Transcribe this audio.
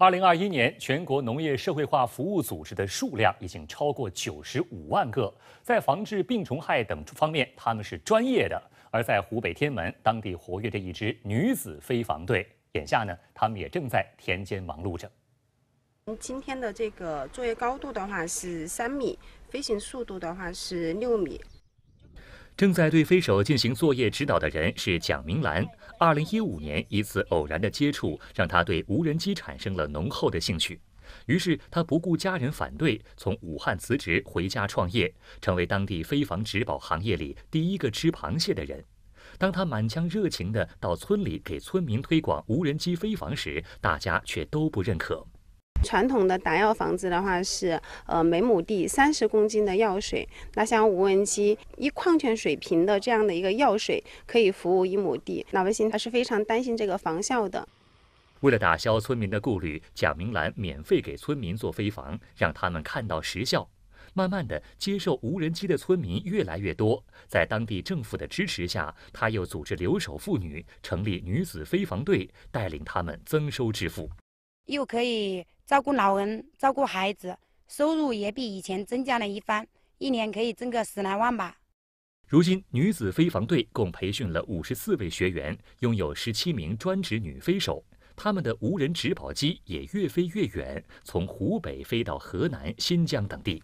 二零二一年，全国农业社会化服务组织的数量已经超过九十五万个。在防治病虫害等方面，他们是专业的。而在湖北天门，当地活跃着一支女子飞防队，眼下呢，他们也正在田间忙碌着。今天的这个作业高度的话是三米，飞行速度的话是六米。正在对飞手进行作业指导的人是蒋明兰。二零一五年一次偶然的接触，让他对无人机产生了浓厚的兴趣。于是他不顾家人反对，从武汉辞职回家创业，成为当地飞防植保行业里第一个吃螃蟹的人。当他满腔热情地到村里给村民推广无人机飞防时，大家却都不认可。传统的打药房子的话是，呃，每亩地三十公斤的药水。那像无人机，一矿泉水瓶的这样的一个药水，可以服务一亩地。老百姓还是非常担心这个防效的。为了打消村民的顾虑，蒋明兰免费给村民做飞防，让他们看到实效。慢慢的，接受无人机的村民越来越多。在当地政府的支持下，他又组织留守妇女成立女子飞防队，带领他们增收致富。又可以照顾老人、照顾孩子，收入也比以前增加了一番，一年可以挣个十来万吧。如今，女子飞防队共培训了五十四位学员，拥有十七名专职女飞手，他们的无人植保机也越飞越远，从湖北飞到河南、新疆等地。